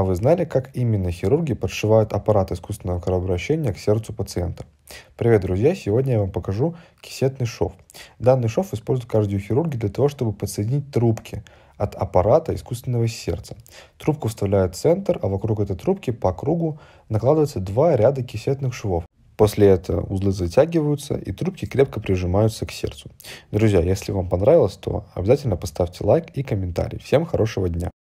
А вы знали, как именно хирурги подшивают аппарат искусственного кровообращения к сердцу пациента? Привет, друзья! Сегодня я вам покажу кисетный шов. Данный шов используют кардиохирурги для того, чтобы подсоединить трубки от аппарата искусственного сердца. Трубку вставляют в центр, а вокруг этой трубки по кругу накладываются два ряда кисетных швов. После этого узлы затягиваются и трубки крепко прижимаются к сердцу. Друзья, если вам понравилось, то обязательно поставьте лайк и комментарий. Всем хорошего дня!